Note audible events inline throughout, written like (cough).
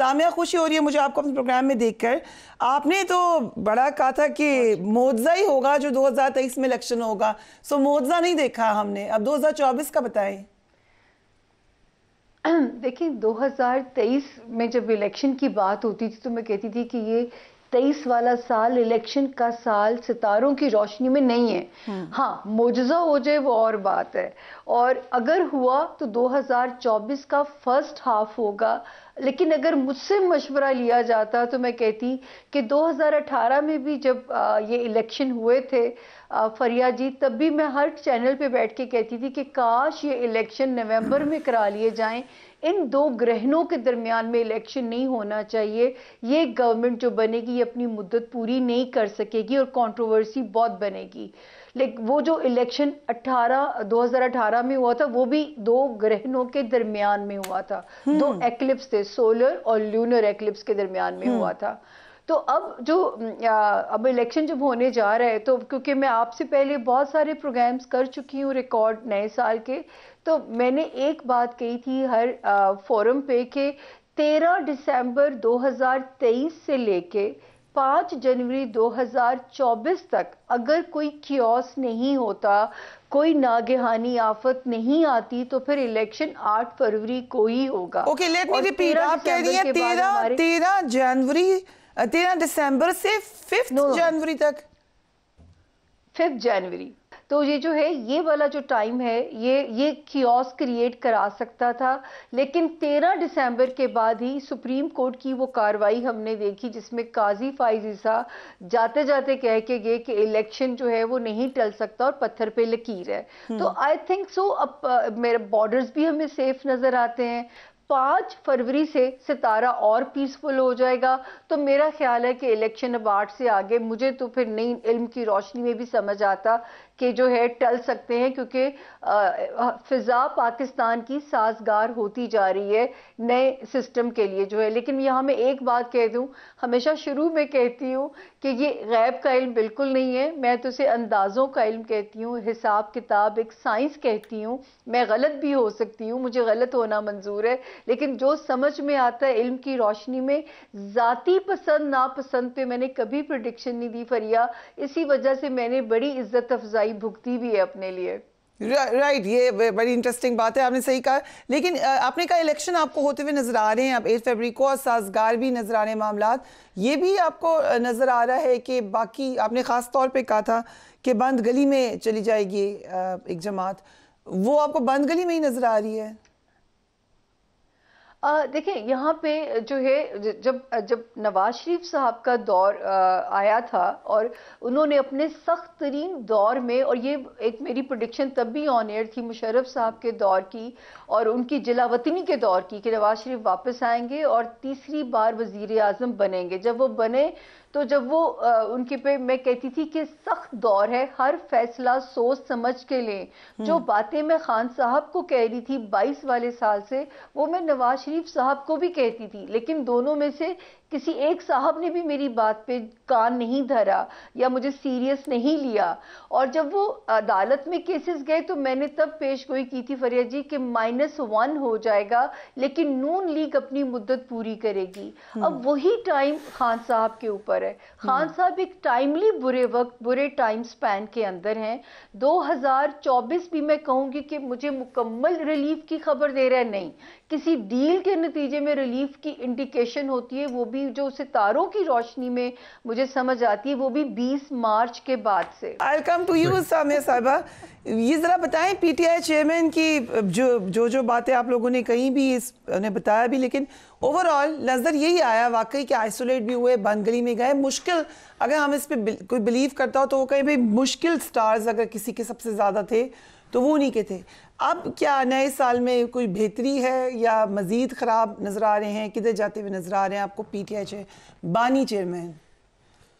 तामिया खुशी हो रही है मुझे आपको अपने प्रोग्राम में देखकर आपने तो बड़ा कहा था कि मोजा ही होगा जो 2023 में इलेक्शन होगा सो मोजा नहीं देखा हमने अब 2024 का बताएं (clears throat) देखिए 2023 में जब इलेक्शन की बात होती थी तो मैं कहती थी कि ये तेईस वाला साल इलेक्शन का साल सितारों की रोशनी में नहीं है हम्म। हाँ मुजजा हो जाए वो और बात है और अगर हुआ तो 2024 का फर्स्ट हाफ होगा लेकिन अगर मुझसे मशवरा लिया जाता तो मैं कहती कि 2018 में भी जब ये इलेक्शन हुए थे फरिया जी तब भी मैं हर चैनल पे बैठ के कहती थी कि काश ये इलेक्शन नवंबर में करा लिए जाएं इन दो ग्रहणों के दरमियान में इलेक्शन नहीं होना चाहिए ये गवर्नमेंट जो बनेगी ये अपनी मुद्दत पूरी नहीं कर सकेगी और कंट्रोवर्सी बहुत बनेगी लेकिन वो जो इलेक्शन 18 2018 में हुआ था वो भी दो ग्रहणों के दरमियान में हुआ था हम्म। दो एक्लिप्स थे सोलर और ल्यूनर एक्लिप्स के दरमियान में हम्म। हुआ था तो अब जो अब इलेक्शन जब होने जा रहा है तो क्योंकि मैं आपसे पहले बहुत सारे प्रोग्राम्स कर चुकी हूँ रिकॉर्ड नए साल के तो मैंने एक बात कही थी हर फोरम पे कि 13 दिसंबर 2023 से लेके पाँच जनवरी 2024 तक अगर कोई क्योस नहीं होता कोई नागेहानी आफत नहीं आती तो फिर इलेक्शन 8 फरवरी को ही होगा ओके लेट मी रिपीट आप कह रही हैं 13 13 जनवरी 13 दिसंबर से 5 जनवरी तक 5 जनवरी तो ये जो है ये वाला जो टाइम है ये ये क्योस क्रिएट करा सकता था लेकिन तेरह दिसंबर के बाद ही सुप्रीम कोर्ट की वो कार्रवाई हमने देखी जिसमें काजी फाइज ईसा जाते जाते कह के गए कि इलेक्शन जो है वो नहीं टल सकता और पत्थर पे लकीर है हम्म। तो आई थिंक सो अब मेरे बॉर्डर्स भी हमें सेफ नज़र आते हैं पाँच फरवरी से सितारा और पीसफुल हो जाएगा तो मेरा ख्याल है कि इलेक्शन अब आठ से आगे मुझे तो फिर नई इल्म की रोशनी में भी समझ आता के जो है टल सकते हैं क्योंकि फिज़ा पाकिस्तान की साजगार होती जा रही है नए सिस्टम के लिए जो है लेकिन यहाँ मैं एक बात कह दूँ हमेशा शुरू में कहती हूँ कि ये गैब का इल्म बिल्कुल नहीं है मैं तो इसे अंदाज़ों का इल्म कहती हूँ हिसाब किताब एक साइंस कहती हूँ मैं गलत भी हो सकती हूँ मुझे गलत होना मंजूर है लेकिन जो समझ में आता है इल्म की रोशनी में ज़ाती पसंद नापसंद पे मैंने कभी प्रडिक्शन नहीं दी फरिया इसी वजह से मैंने बड़ी इज्जत अफजाई सताई भुगती भी है अपने लिए राइट right, ये बड़ी इंटरेस्टिंग बात है आपने सही कहा लेकिन आपने कहा इलेक्शन आपको होते हुए नजर आ रहे हैं आप एट फरवरी को और साजगार भी नजर आ रहे हैं मामला ये भी आपको नजर आ रहा है कि बाकी आपने खास तौर पे कहा था कि बंद गली में चली जाएगी एक जमात वो आपको बंद गली में ही नजर आ रही है देखिए यहाँ पे जो है जब जब नवाज शरीफ साहब का दौर आया था और उन्होंने अपने सख्त तरीन दौर में और ये एक मेरी प्रोडिक्शन तब भी ऑन एयर थी मुशरफ साहब के दौर की और उनकी जिला वतनी के दौर की कि नवाज शरीफ वापस आएंगे और तीसरी बार वजीर अजम बनेंगे जब वो बने तो जब वो आ, उनके पे मैं कहती थी कि सख्त दौर है हर फैसला सोच समझ के लें जो हम्म। बातें मैं खान साहब को कह रही थी बाईस वाले साल से वो मैं नवाज शरीफ हनीफ साहब को भी कहती थी लेकिन दोनों में से किसी एक साहब ने भी मेरी बात पे कान नहीं धरा या मुझे सीरियस नहीं लिया और जब वो अदालत में केसेस गए तो मैंने तब पेश गोई की थी फरिया जी कि माइनस वन हो जाएगा लेकिन नून लीग अपनी मुद्दत पूरी करेगी अब हम्म। वही टाइम खान साहब के ऊपर है हम्म। खान साहब एक टाइमली बुरे वक्त बुरे टाइम स्पैन के अंदर हैं 2024 भी मैं कहूँगी कि मुझे मुकम्मल रिलीफ की खबर दे रहा है नहीं किसी डील के नतीजे में रिलीफ की इंडिकेशन होती है वो भी जो सितारों की रोशनी में मुझे समझ आती है वो भी 20 मार्च के बाद से I come to you Samia साहबा ये ज़रा बताएं पीटीआई चेयरमैन की जो जो जो बातें आप लोगों ने कहीं भी इस बताया भी लेकिन ओवरऑल नज़र यही आया वाकई कि आइसोलेट भी हुए बंद गली में गए मुश्किल अगर हम इस पर कोई बिलीव करता हो तो वो कहीं भाई मुश्किल स्टार्स अगर किसी के सबसे ज़्यादा थे तो वो उन्हीं के थे अब क्या नए साल में कोई बेहतरी है या मज़ीद ख़राब नज़र आ रहे हैं किधर जाते हुए नज़र आ रहे हैं आपको पी टी एच बानी चेयरमैन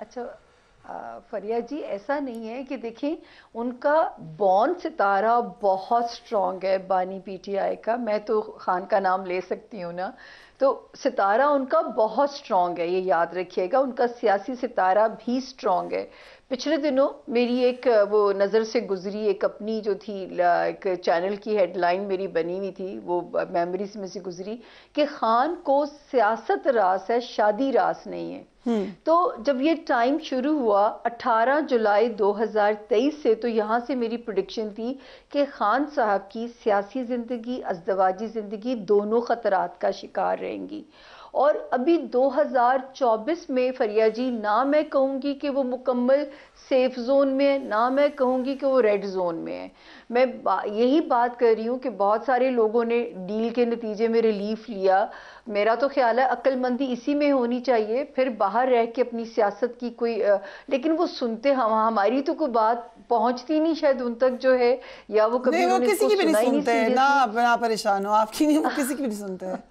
अच्छा फरिया जी ऐसा नहीं है कि देखें उनका बॉन सितारा बहुत स्ट्रॉन्ग है बानी पीटीआई का मैं तो खान का नाम ले सकती हूँ ना तो सितारा उनका बहुत स्ट्रॉन्ग है ये याद रखिएगा उनका सियासी सितारा भी स्ट्रॉन्ग है पिछले दिनों मेरी एक वो नज़र से गुजरी एक अपनी जो थी एक चैनल की हेडलाइन मेरी बनी हुई थी वो मेमोरीज में से गुजरी कि खान को सियासत रास है शादी रास नहीं है हम्म। तो जब ये टाइम शुरू हुआ 18 जुलाई 2023 से तो यहाँ से मेरी प्रोडिक्शन थी कि खान साहब की सियासी ज़िंदगी अजदवाजी ज़िंदगी दोनों ख़तरात का शिकार रहेंगी और अभी 2024 में फरिया जी ना मैं कहूँगी कि वो मुकम्मल सेफ जोन में है ना मैं कहूँगी कि वो रेड जोन में है मैं बा, यही बात कर रही हूँ कि बहुत सारे लोगों ने डील के नतीजे में रिलीफ लिया मेरा तो ख्याल है अक्लमंदी इसी में होनी चाहिए फिर बाहर रह के अपनी सियासत की कोई आ, लेकिन वो सुनते हम हमारी तो कोई बात पहुंचती नहीं शायद उन तक जो है या वो कभी वो किसी की भी नहीं सुनते हैं ना आप परेशान हो आपकी नहीं वो किसी की भी नहीं सुनते हैं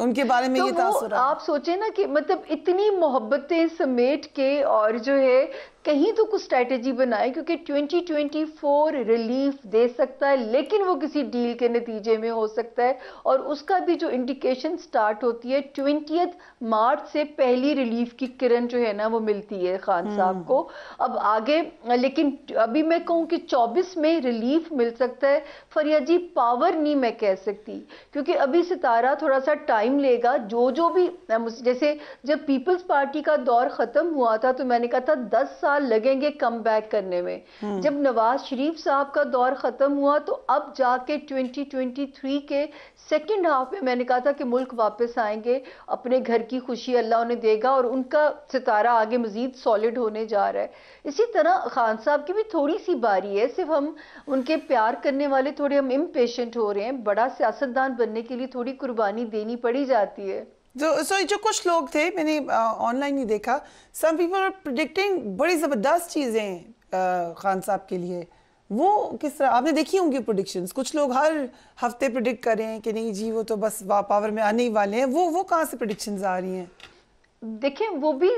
उनके बारे में तो ये आप सोचे ना कि मतलब इतनी मोहब्बतें समेट के और जो है कहीं तो कुछ स्ट्रैटेजी बनाए क्योंकि 2024 रिलीफ दे सकता है लेकिन वो किसी डील के नतीजे में हो सकता है और उसका भी जो इंडिकेशन स्टार्ट होती है ट्वेंटी मार्च से पहली रिलीफ की किरण जो है ना वो मिलती है खान हम्म। साहब को अब आगे लेकिन अभी मैं कहूँ कि चौबीस में रिलीफ मिल सकता है फरिया जी पावर नहीं मैं कह सकती क्योंकि अभी सितारा थोड़ा सा टाइम लेगा जो जो भी जैसे जब पीपल्स पार्टी का दौर ख़त्म हुआ था तो मैंने कहा था दस साल साल लगेंगे कम बैक करने में हम्म। जब नवाज शरीफ साहब का दौर ख़त्म हुआ तो अब जाके 2023 के सेकंड हाफ में मैंने कहा था कि मुल्क वापस आएंगे अपने घर की खुशी अल्लाह उन्हें देगा और उनका सितारा आगे मजीद सॉलिड होने जा रहा है इसी तरह खान साहब की भी थोड़ी सी बारी है सिर्फ हम उनके प्यार करने वाले थोड़े हम इम्पेशेंट हो रहे हैं बड़ा सियासतदान बनने के लिए थोड़ी कुर्बानी देनी पड़ी जाती है जो सॉरी जो कुछ लोग थे मैंने ऑनलाइन uh, ही देखा सम पीपल आर प्रिडिक्टिंग बड़ी ज़बरदस्त चीज़ें खान साहब के लिए वो किस तरह आपने देखी होंगी प्रोडिक्शंस कुछ लोग हर हफ्ते प्रिडिक्ट कर रहे हैं कि नहीं जी वो तो बस पावर में आने ही वाले हैं वो वो कहाँ से प्रोडिक्शंस आ रही हैं देखिए वो भी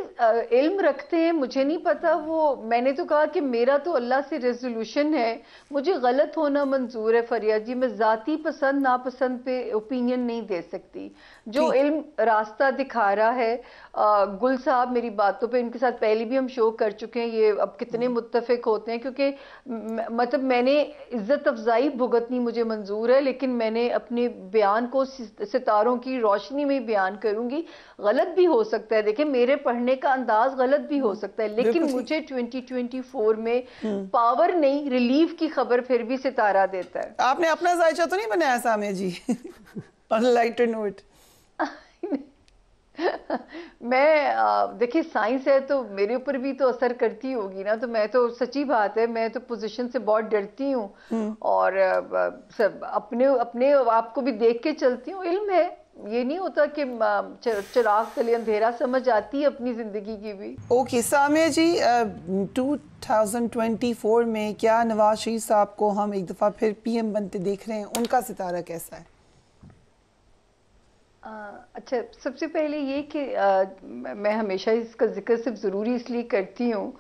इल्म रखते हैं मुझे नहीं पता वो मैंने तो कहा कि मेरा तो अल्लाह से रेजोल्यूशन है मुझे गलत होना मंजूर है फरिया जी मैं ज़ाती पसंद नापसंद पे ओपिनियन नहीं दे सकती जो इल्म रास्ता दिखा रहा है आ, गुल साहब मेरी बातों पे इनके साथ पहले भी हम शो कर चुके हैं ये अब कितने हम्म। मुतफ़ होते हैं क्योंकि मतलब मैंने इज्जत अफजाई भुगतनी मुझे मंजूर है लेकिन मैंने अपने बयान को सितारों की रोशनी में बयान करूँगी गलत भी हो सकता सकता है देखिए मेरे पढ़ने का अंदाज गलत भी हो सकता है लेकिन मुझे 2024 में हाँ। पावर नहीं रिलीफ की खबर फिर भी सितारा देता है आपने अपना जायचा तो नहीं बनाया सामे जी नोट (laughs) (laughs) मैं देखिए साइंस है तो मेरे ऊपर भी तो असर करती होगी ना तो मैं तो सच्ची बात है मैं तो पोजीशन से बहुत डरती हूँ हाँ। और सब अपने अपने आप को भी देख के चलती हूँ इल्म है ये नहीं होता कि चिराग तले अंधेरा समझ आती है अपनी ज़िंदगी की भी okay okay, Samia ji uh, 2024 में क्या नवाज शरीफ साहब को हम एक दफ़ा फिर पीएम बनते देख रहे हैं उनका सितारा कैसा है आ, अच्छा सबसे पहले ये कि आ, मैं हमेशा इसका जिक्र सिर्फ ज़रूरी इसलिए करती हूँ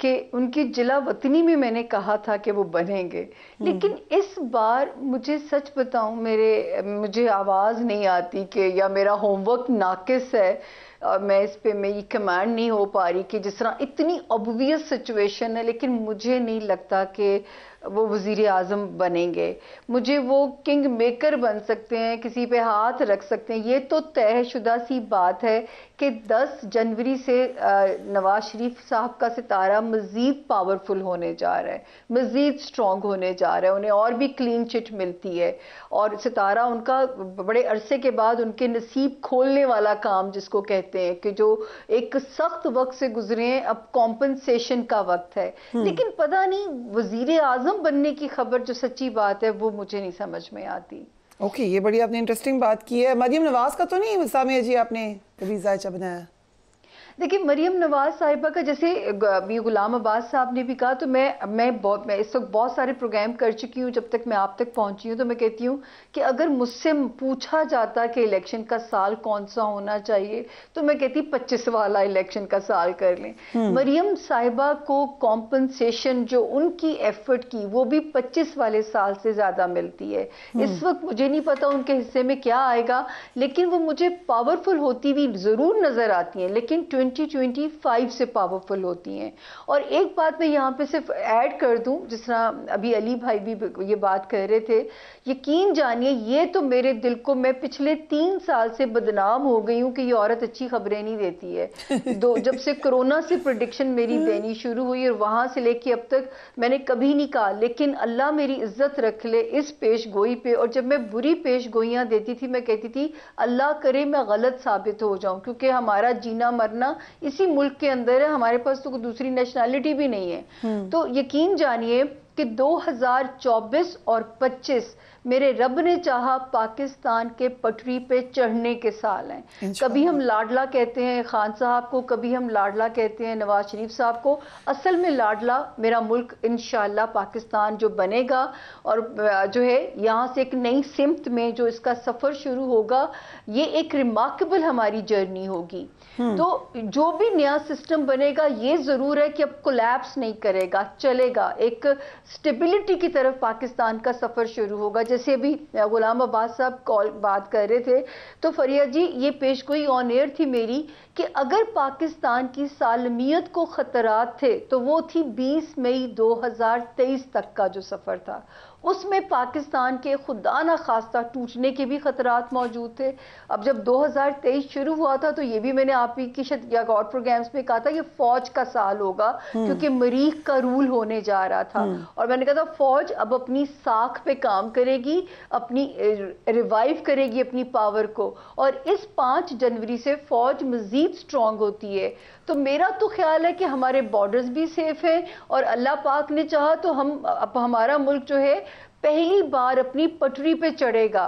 कि उनकी जिला वतनी में मैंने कहा था कि वो बनेंगे हम्म। लेकिन इस बार मुझे सच बताऊं मेरे मुझे आवाज़ नहीं आती कि या मेरा होमवर्क नाकिस है मैं इस पे मेरी कमांड नहीं हो पा रही कि जिस तरह इतनी ऑबवियस सिचुएशन है लेकिन मुझे नहीं लगता कि वो वज़ी अजम बनेंगे मुझे वो किंग मेकर बन सकते हैं किसी पे हाथ रख सकते हैं ये तो तयशुदा सी बात है कि 10 जनवरी से नवाज शरीफ साहब का सितारा मज़ीद पावरफुल होने जा रहा है मज़ीद स्ट्रॉन्ग होने जा रहा है उन्हें और भी क्लीन चिट मिलती है और सितारा उनका बड़े अरसे के बाद उनके नसीब खोलने वाला काम जिसको कहते देते हैं कि जो एक सख्त वक्त से गुजरे हैं अब कॉम्पनसेशन का वक्त है हम्म। लेकिन पता नहीं वजीर आजम बनने की खबर जो सच्ची बात है वो मुझे नहीं समझ में आती ओके okay, ये बड़ी आपने इंटरेस्टिंग बात की है मरियम नवाज का तो नहीं सामिया जी आपने कभी जायचा बनाया देखिए मरियम नवाज साहिबा का जैसे अभी गुलाम अब्बास साहब ने भी कहा तो मैं मैं बहुत मैं इस वक्त बहुत सारे प्रोग्राम कर चुकी हूँ जब तक मैं आप तक पहुँची हूँ तो मैं कहती हूँ कि अगर मुझसे पूछा जाता कि इलेक्शन का साल कौन सा होना चाहिए तो मैं कहती पच्चीस वाला इलेक्शन का साल कर लें हम्म। मरियम साहिबा को कॉम्पनसेशन जो उनकी एफर्ट की वो भी पच्चीस वाले साल से ज़्यादा मिलती है हम्म। इस वक्त मुझे नहीं पता उनके हिस्से में क्या आएगा लेकिन वो मुझे पावरफुल होती हुई ज़रूर नज़र आती हैं लेकिन ट्वेंटी 2025 से पावरफुल होती हैं और एक बात मैं यहाँ पे सिर्फ ऐड कर दूँ जिस तरह अभी अली भाई भी ये बात कह रहे थे यकीन जानिए ये तो मेरे दिल को मैं पिछले तीन साल से बदनाम हो गई हूँ कि ये औरत अच्छी खबरें नहीं देती है (laughs) दो जब से कोरोना से प्रडिक्शन मेरी हम्म। देनी शुरू हुई और वहाँ से लेके अब तक मैंने कभी नहीं कहा लेकिन अल्लाह मेरी इज्जत रख ले इस पेश गोई पे और जब मैं बुरी पेश गोइयाँ देती थी मैं कहती थी अल्लाह करे मैं गलत साबित हो जाऊँ क्योंकि हमारा जीना मरना इसी मुल्क के अंदर हमारे पास तो दूसरी नेशनैलिटी भी नहीं है हम्म। तो यकीन जानिए कि 2024 और 25 मेरे रब ने चाहा पाकिस्तान के पटरी पे चढ़ने के साल हैं कभी हम लाडला कहते हैं खान साहब को कभी हम लाडला कहते हैं नवाज शरीफ साहब को असल में लाडला मेरा मुल्क इन पाकिस्तान जो बनेगा और जो है यहाँ से एक नई सिमत में जो इसका सफ़र शुरू होगा ये एक रिमार्केबल हमारी जर्नी होगी हम्म। तो जो भी नया सिस्टम बनेगा ये ज़रूर है कि अब कोलैप्स नहीं करेगा चलेगा एक स्टेबिलिटी की तरफ पाकिस्तान का सफ़र शुरू होगा जैसे अभी गुलाम अब्बास साहब कॉल बात कर रहे थे तो फरिया जी ये पेश कोई ऑन एयर थी मेरी कि अगर पाकिस्तान की सालमियत को ख़तरात थे तो वो थी 20 मई 2023 तक का जो सफ़र था उसमें पाकिस्तान के खुदा खास्ता टूटने के भी ख़तरात मौजूद थे अब जब 2023 शुरू हुआ था तो ये भी मैंने आप ही की शतक और प्रोग्राम्स में कहा था ये फ़ौज का साल होगा हम्म। क्योंकि मरीख का रूल होने जा रहा था हम्म। और मैंने कहा था फ़ौज अब अपनी साख पे काम करेगी अपनी रिवाइव करेगी अपनी पावर को और इस पाँच जनवरी से फ़ौज मज़ीद स्ट्रॉन्ग होती है तो मेरा तो ख्याल है कि हमारे बॉर्डर्स भी सेफ़ हैं और अल्लाह पाक ने चाहा तो हम अब हमारा मुल्क जो है पहली बार अपनी पटरी पे चढ़ेगा